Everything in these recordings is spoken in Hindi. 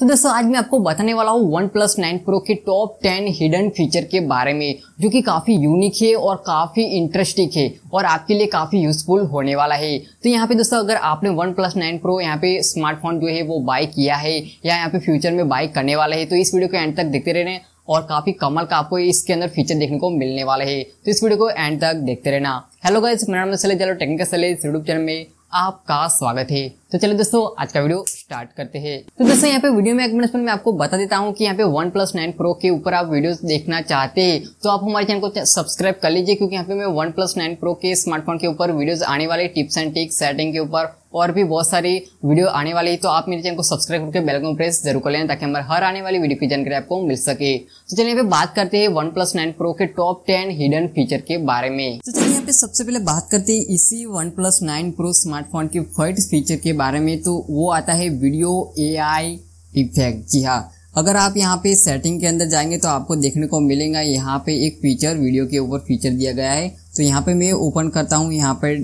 तो दोस्तों आज मैं आपको बताने वाला हूँ वन प्लस नाइन प्रो के टॉप टेन हिडन फीचर के बारे में जो कि काफ़ी यूनिक है और काफ़ी इंटरेस्टिंग है और आपके लिए काफ़ी यूजफुल होने वाला है तो यहाँ पे दोस्तों अगर आपने वन प्लस नाइन प्रो यहाँ पे स्मार्टफोन जो है वो बाय किया है या यहाँ पे फ्यूचर में बाय करने वाला है तो इस वीडियो को एंड तक देखते रहने और काफ़ी कमल का आपको इसके अंदर फीचर देखने को मिलने वाला है तो इस वीडियो को एंड तक देखते रहना हेलो गाइज मेरा नाम सलेज टेक्निकल सलेज यूट्यूब चैनल में आपका स्वागत है तो चलिए दोस्तों आज का वीडियो स्टार्ट करते हैं तो दोस्तों यहाँ पे वीडियो में एक में आपको बता देता हूँ कि यहाँ पे वन प्लस नाइन प्रो के ऊपर आप वीडियोस देखना चाहते हैं तो आप हमारे चैनल को सब्सक्राइब कर लीजिए क्योंकि यहाँ पे मैं वन प्लस नाइन प्रो के स्मार्टफोन के ऊपर वीडियो आने वाले टिप्स एंड टिक्स सेटिंग के ऊपर और भी बहुत सारी वीडियो आने वाली है तो आप मेरे चैनल को सब्सक्राइब करके बेल को प्रेस जरूर कर लें ताकि हमारे हर आने वाली वीडियो की जानकारी आपको मिल सके तो चलिए पे बात करते हैं वन प्लस नाइन प्रो के टॉप टेन हिडन फीचर के बारे में तो चलिए यहाँ पे सबसे पहले बात करते हैं इसी OnePlus nine Pro smartphone के फर्स्ट फीचर के बारे में तो वो आता है वीडियो ए आई इफेक्ट जी हाँ अगर आप यहाँ पे सेटिंग के अंदर जाएंगे तो आपको देखने को मिलेगा यहाँ पे एक फीचर वीडियो के ऊपर फीचर दिया गया है तो यहाँ पे मैं ओपन करता हूँ यहाँ पे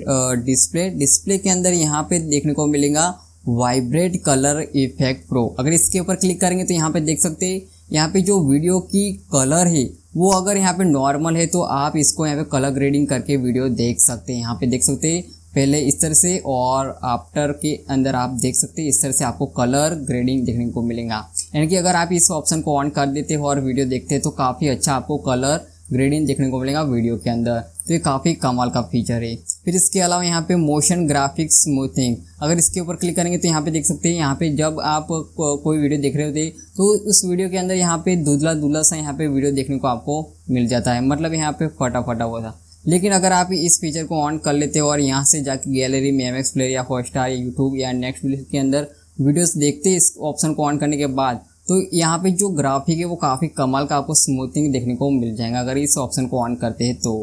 डिस्प्ले डिस्प्ले के अंदर यहाँ पे देखने को मिलेगा वाइब्रेट कलर इफेक्ट प्रो अगर इसके ऊपर क्लिक करेंगे तो यहाँ पे देख सकते हैं यहाँ पे जो वीडियो की कलर है वो अगर यहाँ पे नॉर्मल है तो आप इसको यहाँ पे कलर ग्रेडिंग करके वीडियो देख सकते हैं यहाँ पे देख सकते पहले इस तरह से और आफ्टर के अंदर आप देख सकते हैं इस तरह से आपको कलर ग्रेडिंग देखने को मिलेगा यानी कि अगर आप इस ऑप्शन को ऑन कर देते हो और वीडियो देखते हैं तो काफ़ी अच्छा आपको कलर ग्रेडिंग देखने को मिलेगा वीडियो के अंदर तो ये काफ़ी कमाल का फीचर है फिर इसके अलावा यहाँ पे मोशन ग्राफिक्स स्मूथिंग अगर इसके ऊपर क्लिक करेंगे तो यहाँ पे देख सकते हैं यहाँ पे जब आप को, कोई वीडियो देख रहे होते तो उस वीडियो के अंदर यहाँ पे धुधला धुला सा यहाँ पे वीडियो देखने को आपको मिल जाता है मतलब यहाँ पे फटा फटा हुआ था लेकिन अगर आप इस फीचर को ऑन कर लेते हो और यहाँ से जाके गैलरी में एम एक्स प्लेयर या हॉट स्टार या यूट्यूब या नेक्स्ट के अंदर वीडियोज़ देखते इस ऑप्शन को ऑन करने के बाद तो यहाँ पे जो ग्राफिक है वो काफ़ी कमाल का आपको स्मूथिंग देखने को मिल जाएगा अगर इस ऑप्शन को ऑन करते हैं तो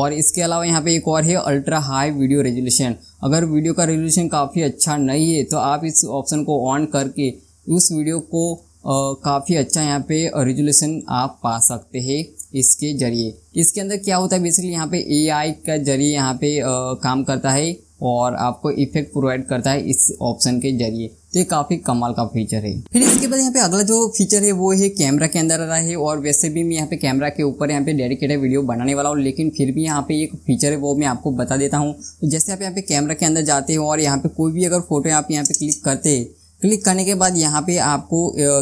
और इसके अलावा यहाँ पे एक और है अल्ट्रा हाई वीडियो रेजोल्यूशन अगर वीडियो का रेजोल्यूशन काफ़ी अच्छा नहीं है तो आप इस ऑप्शन को ऑन करके उस वीडियो को काफ़ी अच्छा यहाँ पे रेजोल्यूशन आप पा सकते हैं इसके जरिए इसके अंदर क्या होता है बेसिकली यहाँ पे एआई का जरिए यहाँ पे आ, काम करता है और आपको इफेक्ट प्रोवाइड करता है इस ऑप्शन के जरिए तो ये काफ़ी कमाल का फीचर है फिर इसके बाद यहाँ पे अगला जो फीचर है वो है कैमरा के अंदर आ रहा है और वैसे भी मैं यहाँ पे कैमरा के ऊपर यहाँ पे डेडिकेटेड वीडियो बनाने वाला हूँ लेकिन फिर भी यहाँ पे एक फीचर है वो मैं आपको बता देता हूँ तो जैसे आप यहाँ पे कैमरा के अंदर जाते हो और यहाँ पे कोई भी अगर फोटो आप यहाँ पे क्लिक करते हैं क्लिक करने के बाद यहाँ पे आपको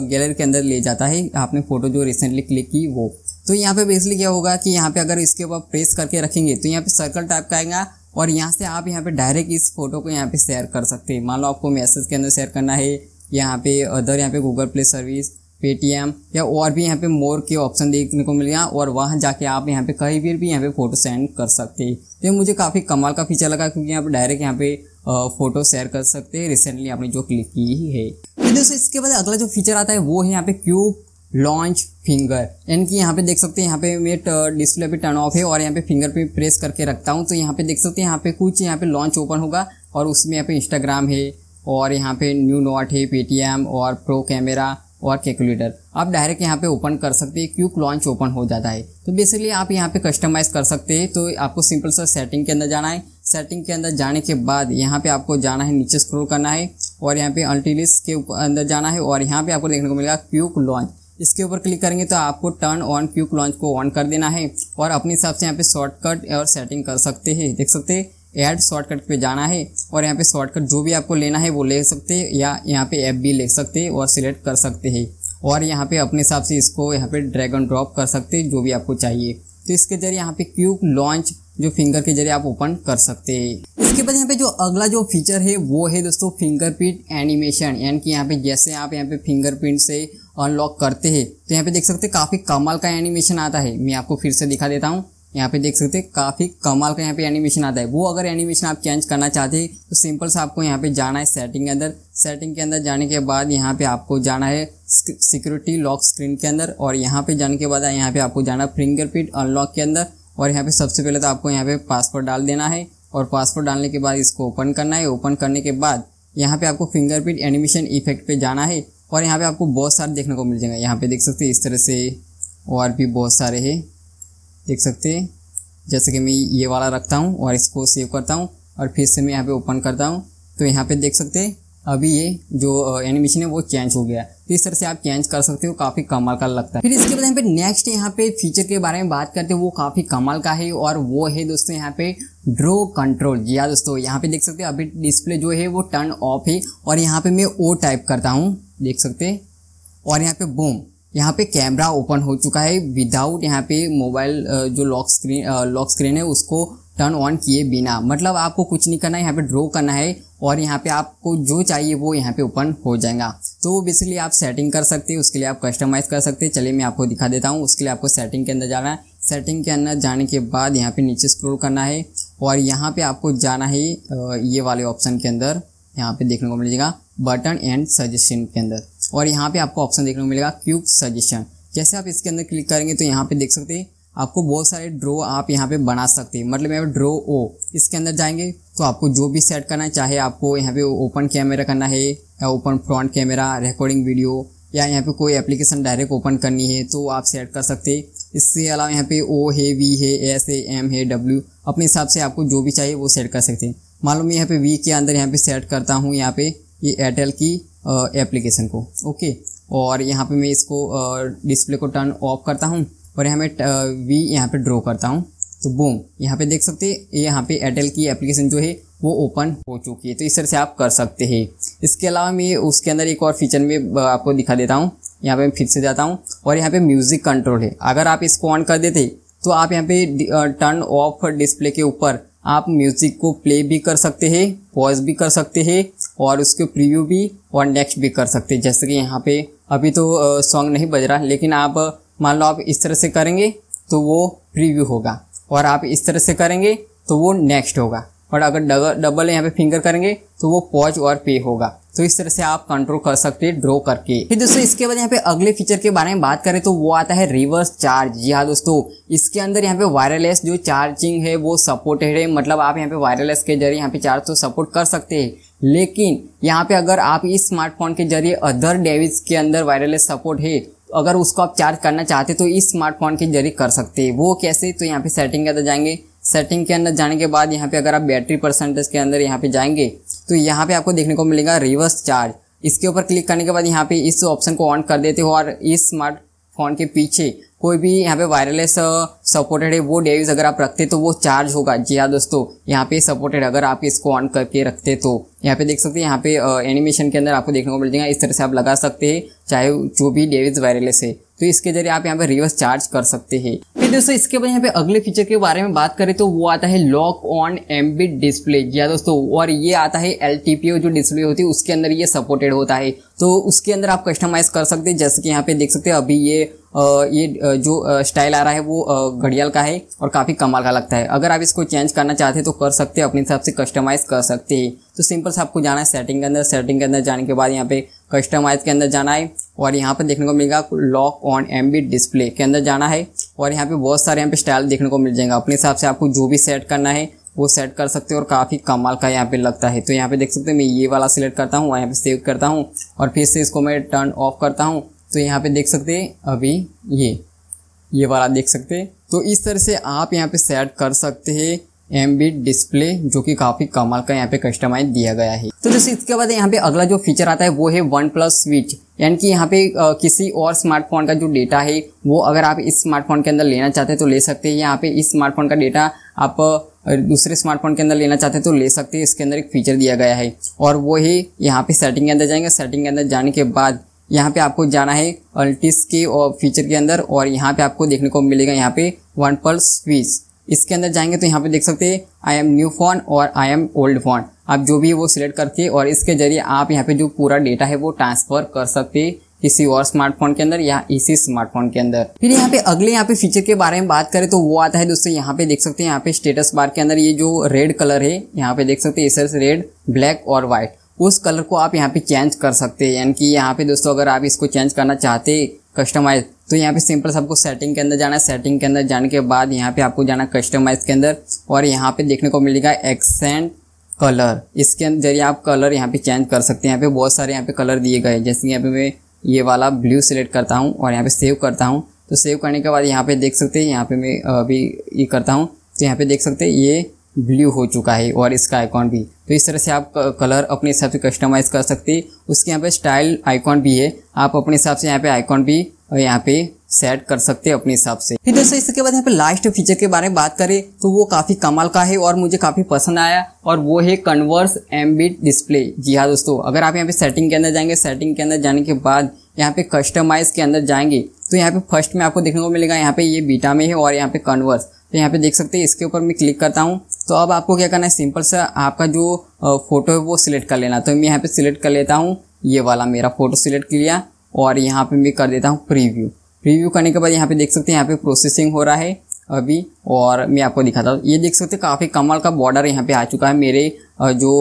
गैलरी के अंदर ले जाता है आपने फोटो जो रिसेंटली क्लिक की वो तो यहाँ पे बेसिकली क्या होगा कि यहाँ पे अगर इसके ऊपर प्रेस करके रखेंगे तो यहाँ पे सर्कल टाइप का आएगा और यहाँ से आप यहाँ पे डायरेक्ट इस फोटो को यहाँ पे शेयर कर सकते हैं मान लो आपको मैसेज के अंदर शेयर करना है यहाँ पे अदर यहाँ पे गूगल प्ले सर्विस पेटीएम या और भी यहाँ पे मोर के ऑप्शन देखने को मिल गया और वहाँ जाके आप यहाँ पे कहीं भी भी यहाँ पे फ़ोटो सेंड कर सकते हैं तो मुझे काफ़ी कमाल का फीचर लगा क्योंकि यहाँ पे डायरेक्ट यहाँ पे फ़ोटो शेयर कर सकते हैं रिसेंटली आपने जो क्लिक की है तो दोस्तों इसके बाद अगला जो फीचर आता है वो है यहाँ पे क्यूब लॉन्च फिंगर यानी कि यहाँ पे देख सकते हैं यहाँ पे मैं डिस्प्ले पे टर्न ऑफ है और यहाँ पे फिंगर पे प्रेस करके रखता हूँ तो यहाँ पे देख सकते हैं यहाँ पे कुछ यहाँ पे लॉन्च ओपन होगा और उसमें यहाँ पे इंस्टाग्राम है और यहाँ पे न्यू नोट है पेटीएम और प्रो कैमरा और कैलकुलेटर आप डायरेक्ट यहाँ पे ओपन कर सकते हैं क्यूक लॉन्च ओपन हो जाता है तो बेसिकली आप यहाँ पे कस्टमाइज़ कर सकते हैं तो आपको सिंपल सा सेटिंग के अंदर जाना है सेटिंग के अंदर जाने के बाद यहाँ पे आपको जाना है नीचे स्क्रोल करना है और यहाँ पे अल्टीलिस के अंदर जाना है और यहाँ पे आपको देखने को मिलेगा क्यूक लॉन्च इसके ऊपर क्लिक करेंगे तो आपको टर्न ऑन क्यूक लॉन्च को ऑन कर देना है और अपने हिसाब से यहाँ पे शॉर्टकट और सेटिंग कर सकते हैं देख सकते हैं ऐड शॉर्टकट पे जाना है और यहाँ पे शॉर्टकट जो भी आपको लेना है वो ले सकते हैं या यहाँ पे ऐप भी ले सकते हैं और सिलेक्ट कर सकते हैं और यहाँ पे अपने हिसाब से इसको यहाँ पे ड्रैगन ड्रॉप कर सकते हैं जो भी आपको चाहिए तो इसके जरिए यहाँ पे क्यूब लॉन्च जो फिंगर के जरिए आप ओपन कर सकते हैं इसके बाद यहाँ पे जो अगला जो फीचर है वो है दोस्तों फिंगरप्रिंट एनिमेशन यानी कि यहाँ पे जैसे आप यहाँ पे फिंगरप्रिंट से अनलॉक करते हैं तो यहाँ पे देख सकते काफ़ी कमाल का एनिमेशन आता है मैं आपको फिर से दिखा देता हूँ यहाँ पे देख सकते हैं काफ़ी कमाल का यहाँ पे एनिमेशन आता है वो अगर एनिमेशन आप चेंज करना चाहते हैं तो सिंपल से आपको यहाँ पे जाना है सेटिंग के अंदर सेटिंग के अंदर जाने के बाद यहाँ पे आपको जाना है सिक्योरिटी लॉक स्क्रीन के अंदर और यहाँ पे जाने के बाद यहाँ पे आपको जाना है फिंगरप्रिंट अनलॉक के अंदर और यहाँ पे सबसे पहले तो आपको यहाँ पे पासवर्ड डाल देना है और पासवर्ड डालने के बाद इसको ओपन करना है ओपन करने के बाद यहाँ पे आपको फिंगरप्रिंट एनिमेशन इफेक्ट पे जाना है और यहाँ पे आपको बहुत सारे देखने को मिल जाएगा यहाँ पे देख सकते हैं इस तरह से और भी बहुत सारे है देख सकते हैं जैसे कि मैं ये वाला रखता हूँ और इसको सेव करता हूँ और फिर से मैं यहाँ पर ओपन करता हूँ तो यहाँ पर देख सकते हैं अभी ये जो एनिमेशन है वो चेंज हो गया है तो इस तरह से आप चेंज कर सकते हो काफ़ी कमाल का लगता है फिर इसके बाद यहाँ पे नेक्स्ट यहाँ पे फीचर के बारे में बात करते हैं वो काफ़ी कमाल का है और वो है दोस्तों यहाँ पे ड्रो कंट्रोल जी हाँ दोस्तों यहाँ पे देख सकते हो अभी डिस्प्ले जो है वो टर्न ऑफ है और यहाँ पे मैं ओ टाइप करता हूँ देख सकते और यहाँ पे बूम यहाँ पे कैमरा ओपन हो चुका है विदाउट यहाँ पे मोबाइल जो लॉक स्क्रीन लॉक स्क्रीन है उसको टर्न ऑन किए बिना मतलब आपको कुछ नहीं करना है यहाँ पे ड्रॉ करना है और यहाँ पे आपको जो चाहिए वो यहाँ पे ओपन हो जाएगा तो बेसिकली आप सेटिंग कर सकते हैं उसके लिए आप कस्टमाइज़ कर सकते हैं चलिए मैं आपको दिखा देता हूँ उसके लिए आपको सेटिंग के अंदर जाना है सेटिंग के अंदर जाने के बाद यहाँ पे नीचे स्क्रोल करना है और यहाँ पे आपको जाना है ये वाले ऑप्शन के अंदर यहाँ पे देखने को मिलेगा बटन एंड सजेशन के अंदर और यहाँ पे आपको ऑप्शन देखने को मिलेगा क्यूब सजेशन जैसे आप इसके अंदर क्लिक करेंगे तो यहाँ पे देख सकते हैं आपको बहुत सारे ड्रो आप यहाँ पे बना सकते हैं मतलब यहाँ पे ड्रो ओ इसके अंदर जाएंगे तो आपको जो भी सेट करना है चाहे आपको यहाँ पे ओपन कैमरा करना है या open front camera recording video या यहाँ पे कोई एप्लीकेशन डायरेक्ट ओपन करनी है तो आप सेट कर सकते हैं इसके अलावा यहाँ पे ओ है वी है एस है एम है डब्ल्यू अपने हिसाब से आपको जो भी चाहिए वो सेट कर सकते हैं मालूम यहाँ पे वी के अंदर यहाँ पे सेट करता हूँ यहाँ पे ये एयरटेल की एप्लीकेशन को ओके और यहाँ पे मैं इसको डिस्प्ले को टर्न ऑफ करता हूँ और यहाँ मैं वी यहाँ पे ड्रॉ करता हूँ तो बूम यहाँ पे देख सकते हैं यहाँ पे एयरटेल की एप्लीकेशन जो है वो ओपन हो चुकी है तो इस तरह से आप कर सकते हैं इसके अलावा मैं उसके अंदर एक और फीचर में आपको दिखा देता हूँ यहाँ पे मैं फिर से जाता हूँ और यहाँ पे म्यूज़िक कंट्रोल है अगर आप इसको ऑन कर देते तो आप यहाँ पे टर्न ऑफ डिस्प्ले के ऊपर आप म्यूज़िक को प्ले भी कर सकते हैं पॉज भी कर सकते हैं और उसके प्रीव्यू भी और नेक्स्ट भी कर सकते हैं जैसे कि यहाँ पे अभी तो सॉन्ग नहीं बज रहा लेकिन आप मान लो आप इस तरह से करेंगे तो वो प्रीव्यू होगा और आप इस तरह से करेंगे तो वो नेक्स्ट होगा और अगर डबल यहाँ पे फिंगर करेंगे तो वो पॉज और पे होगा तो इस तरह से आप कंट्रोल कर सकते हैं ड्रॉ करके फिर दोस्तों इसके बाद यहाँ पे अगले फीचर के बारे में बात करें तो वो आता है रिवर्स चार्ज जी हाँ दोस्तों इसके अंदर यहाँ पे वायरलेस जो चार्जिंग है वो सपोर्टेड है मतलब आप यहाँ पे वायरलेस के जरिए यहाँ पे चार्ज तो सपोर्ट कर सकते हैं लेकिन यहाँ पे अगर आप इस स्मार्टफोन के जरिए अदर डेविज के अंदर वायरलेस सपोर्ट है अगर उसको आप चार्ज करना चाहते तो इस स्मार्टफोन के जरिए कर सकते हैं वो कैसे तो यहाँ पे सेटिंग के अंदर जाएंगे सेटिंग के अंदर जाने के बाद यहाँ पे अगर आप बैटरी परसेंटेज के अंदर यहाँ पे जाएंगे तो यहाँ पे आपको देखने को मिलेगा रिवर्स चार्ज इसके ऊपर क्लिक करने के बाद यहाँ पे इस ऑप्शन को ऑन कर देते हो और इस स्मार्ट फ़ोन के पीछे कोई भी यहाँ पे वायरलेस सपोर्टेड uh, है वो डेविज अगर आप रखते तो वो चार्ज होगा जी हाँ दोस्तों यहाँ पे सपोर्टेड अगर आप इसको ऑन करके रखते तो यहाँ पे देख सकते हैं यहाँ पे एनिमेशन uh, के अंदर आपको देखने को मिल जाएगा इस तरह से आप लगा सकते हैं चाहे जो भी डेविस वायरलेस है तो इसके जरिए आप यहाँ पे रिवर्स चार्ज कर सकते हैं फिर दोस्तों इसके बाद यहाँ पे अगले फीचर के बारे में बात करें तो वो आता है लॉक ऑन एम्बिड डिस्प्ले या दोस्तों और ये आता है एल जो डिस्प्ले होती है उसके अंदर ये सपोर्टेड होता है तो उसके अंदर आप कस्टमाइज कर सकते हैं जैसे कि यहाँ पे देख सकते हैं अभी ये आ, ये जो स्टाइल आ रहा है वो घड़ियाल का है और काफ़ी कमाल का लगता है अगर आप इसको चेंज करना चाहते हैं तो कर सकते हैं अपने हिसाब से कस्टमाइज़ कर सकते हैं तो सिंपल से आपको जाना है सेटिंग के अंदर सेटिंग के अंदर जाने के बाद यहाँ पे कस्टमाइज के अंदर जाना है और यहाँ पर देखने को मिलेगा लॉक ऑन एम डिस्प्ले के अंदर जाना है और यहाँ पे बहुत सारे यहाँ पे स्टाइल देखने को मिल जाएगा अपने हिसाब से आपको जो भी सेट करना है वो सेट कर सकते हो और काफ़ी कमाल का यहाँ पे लगता है तो यहाँ पे देख सकते हैं मैं ये वाला सिलेक्ट करता हूँ और यहाँ पे सेव करता हूँ और फिर से इसको मैं टर्न ऑफ करता हूँ तो यहाँ पे देख सकते अभी ये ये वाला देख सकते तो इस तरह से आप यहाँ पे सेट कर सकते हैं एम डिस्प्ले जो कि काफ़ी कमाल का यहाँ पे कस्टमाइज दिया गया है तो जैसे इसके बाद यहाँ पे अगला जो फीचर आता है वो है वन प्लस स्विच यानी कि यहाँ पे आ, किसी और स्मार्टफोन का जो डेटा है वो अगर आप इस स्मार्टफोन के अंदर लेना चाहते हैं तो ले सकते हैं यहाँ पे इस स्मार्टफोन का डेटा आप दूसरे स्मार्टफोन के अंदर लेना चाहते हैं तो ले सकते हैं इसके अंदर एक फीचर दिया गया है और वो है यहाँ पे सेटिंग के अंदर जाएंगे सेटिंग के अंदर जाने के बाद यहाँ पे आपको जाना है अल्टिस के फीचर के अंदर और यहाँ पे आपको देखने को मिलेगा यहाँ पे वन प्लस स्विच इसके अंदर जाएंगे तो यहाँ पे देख सकते हैं आई एम न्यू फोन और आई एम ओल्ड फोन आप जो भी है वो सिलेक्ट करके और इसके जरिए आप यहाँ पे जो पूरा डेटा है वो ट्रांसफर कर सकते हैं किसी और स्मार्टफोन के अंदर या इसी स्मार्टफोन के अंदर फिर यहाँ पे अगले यहाँ पे फीचर के बारे में बात करें तो वो आता है दोस्तों यहाँ पे देख सकते हैं यहाँ पे स्टेटस बार के अंदर ये जो रेड कलर है यहाँ पे देख सकते हैं इस रेड ब्लैक और व्हाइट उस कलर को आप यहाँ पे चेंज कर सकते हैं यानी कि यहाँ पे दोस्तों अगर आप इसको चेंज करना चाहते कस्टमाइज तो यहाँ पे सिंपल सबको सेटिंग के अंदर जाना है सेटिंग के अंदर जाने के बाद यहाँ पे आपको जाना कस्टमाइज के अंदर और यहाँ पे देखने को मिलेगा एक्सेंट कलर इसके अंदर जरिए आप कलर यहाँ पे चेंज कर सकते हैं यहाँ पे बहुत सारे यहाँ पे कलर दिए गए जैसे कि यहाँ पे मैं ये वाला ब्लू सेलेक्ट करता हूँ और यहाँ पे सेव करता हूँ तो सेव करने के बाद यहाँ पे देख सकते हैं यहाँ पे मैं अभी ये करता हूँ तो यहाँ पे देख सकते हैं ये ब्लू हो चुका है और इसका आइकॉन भी तो इस तरह से आप कलर अपने हिसाब से कस्टमाइज़ कर सकते हैं उसके यहाँ पे स्टाइल आइकॉन भी है आप अपने हिसाब से यहाँ पे आइकॉन भी और यहाँ पे सेट कर सकते हैं अपने हिसाब से फिर दोस्तों इसके बाद यहाँ पे लास्ट फीचर के बारे में बात करें तो वो काफ़ी कमाल का है और मुझे काफ़ी पसंद आया और वो है कन्वर्स बी डिस्प्ले जी हाँ दोस्तों अगर आप यहाँ पे सेटिंग के अंदर जाएंगे सेटिंग के अंदर जाने के बाद यहाँ पे कस्टमाइज के अंदर जाएंगे तो यहाँ पे फर्स्ट में आपको देखने को मिलेगा यहाँ पे ये बीटा में है और यहाँ पे कन्वर्स तो यहाँ पे देख सकते हैं इसके ऊपर मैं क्लिक करता हूँ तो अब आपको क्या करना है सिंपल सा आपका जो फोटो है वो सिलेक्ट कर लेना तो मैं यहाँ पे सिलेक्ट कर लेता हूँ ये वाला मेरा फोटो सिलेक्ट किया और यहाँ पे मैं कर देता हूँ प्रीव्यू प्रीव्यू करने के बाद यहाँ पे देख सकते हैं यहाँ पे प्रोसेसिंग हो रहा है अभी और मैं आपको दिखाता हूँ ये देख सकते हैं काफ़ी कमल का बॉर्डर यहाँ पे आ चुका है मेरे जो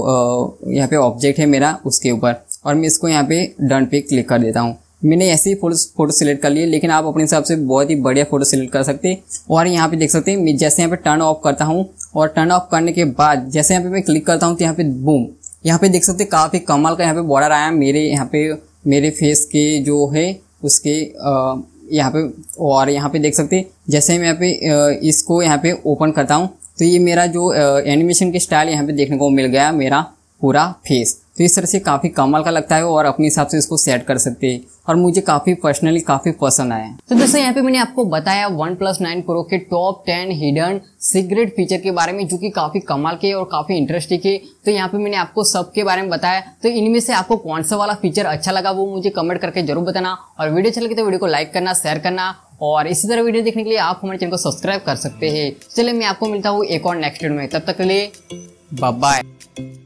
यहाँ पे ऑब्जेक्ट है मेरा उसके ऊपर और मैं इसको यहाँ पे डन पे क्लिक कर देता हूँ मैंने ऐसे ही फोटो फोटो सेलेक्ट कर लिए लेकिन आप अपने हिसाब से बहुत ही बढ़िया फोटो सेलेक्ट कर सकते हैं और यहाँ पे देख सकते हैं जैसे यहाँ पे टर्न ऑफ करता हूँ और टर्न ऑफ करने के बाद जैसे यहाँ पे मैं क्लिक करता हूँ तो यहाँ पे बूम यहाँ पे देख सकते हैं काफ़ी कमाल का यहाँ पे बॉर्डर आया मेरे यहाँ पे मेरे फेस के जो है उसके यहाँ पे और यहाँ पे देख सकते जैसे मैं यहाँ पे इसको यहाँ पे ओपन करता हूँ तो ये मेरा जो एनिमेशन के स्टाइल यहाँ पे देखने को मिल गया मेरा पूरा फेस तो इस तरह से काफ़ी कमाल का लगता है और अपने हिसाब से इसको सेट कर सकते हैं और मुझे काफ़ी पर्सनली काफ़ी पसंद आया तो दोस्तों यहाँ पे मैंने आपको बताया वन प्लस नाइन प्रो के top ten hidden secret feature के बारे में जो कि काफ़ी कमाल के और काफ़ी इंटरेस्टिंग है तो यहाँ पे मैंने आपको सब के बारे में बताया तो इनमें से आपको कौन सा वाला फीचर अच्छा लगा वो मुझे कमेंट करके जरूर बताना और वीडियो अच्छा लगे तो वीडियो को लाइक करना शेयर करना और इसी तरह वीडियो देखने के लिए आप हमारे चैनल को सब्सक्राइब कर सकते हैं चलिए मैं आपको मिलता हूँ एक और नेक्स्ट वीडियो में तब तक के लिए बाय